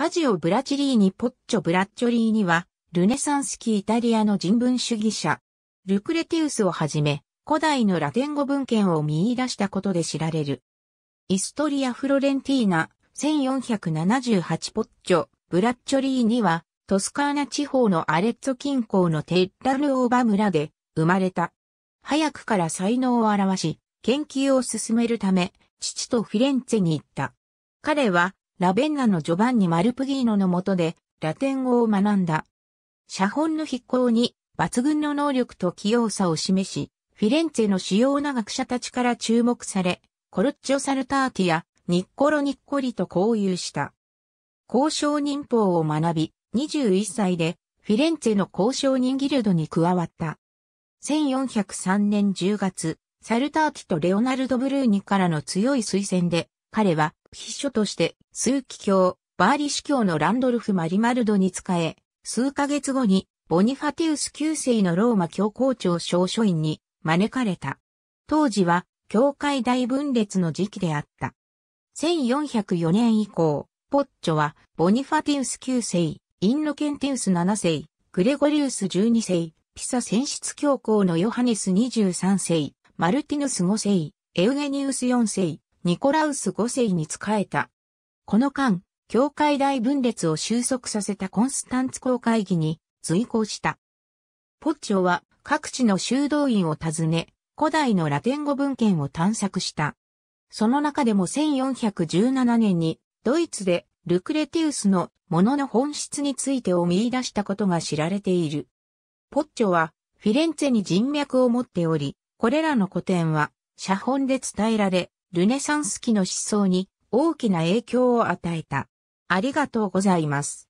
パジオ・ブラチリーニ・ポッチョ・ブラッチョリーニは、ルネサンス期イタリアの人文主義者、ルクレティウスをはじめ、古代のラテン語文献を見出したことで知られる。イストリア・フロレンティーナ、1478ポッチョ、ブラッチョリーニは、トスカーナ地方のアレッツォ近郊のテッラルオーバ村で生まれた。早くから才能を表し、研究を進めるため、父とフィレンツェに行った。彼は、ラベンナのジョバンニ・マルプギーノの下で、ラテン語を学んだ。写本の筆行に、抜群の能力と器用さを示し、フィレンツェの主要な学者たちから注目され、コロッチョ・サルターティやニッコロ・ニッコリと交友した。交渉人法を学び、21歳でフィレンツェの交渉人ギルドに加わった。1403年10月、サルターティとレオナルド・ブルーニからの強い推薦で、彼は秘書として数奇教、バーリ司教のランドルフ・マリマルドに仕え、数ヶ月後にボニファティウス九世のローマ教皇庁小書院に招かれた。当時は教会大分裂の時期であった。1404年以降、ポッチョはボニファティウス九世、インノケンティウス7世、グレゴリウス12世、ピサ選出教皇のヨハネス23世、マルティヌス5世、エウゲニウス4世、ニコラウス5世に仕えた。この間、教会大分裂を収束させたコンスタンツ公会議に随行した。ポッチョは各地の修道院を訪ね、古代のラテン語文献を探索した。その中でも1417年にドイツでルクレティウスのものの本質についてを見出したことが知られている。ポッチョはフィレンツェに人脈を持っており、これらの古典は写本で伝えられ、ルネサンス期の思想に大きな影響を与えた。ありがとうございます。